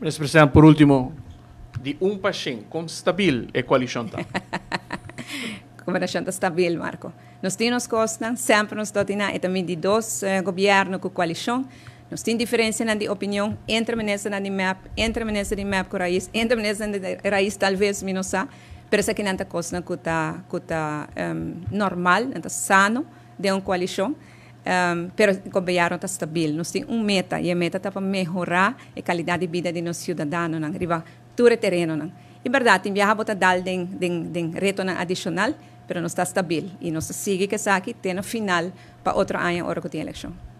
Mr. President, por último, de um para cinco, como stabil é a coalição está? como a gente stabil, Marco. Nós temos costa, sempre nos dotina, e também de dois eh, governos com coalição, nós temos diferença na de opinião entre a ministra na de MAP, entre a ministra de MAP com a raiz, entre a ministra de raiz talvez, não sei, mas aqui não está costa que está um, normal, não está sano de uma coalição. Em, pero o está estable. Nós temos uma meta, y e a meta está para mejorar la calidad de vida de nossos ciudadanos, em na el terreno. y E verdade, em viaja bota dar den, reto adicional, pero no está estable, y nos sigue que saque, tem final para otro año, ahora que tiene elección.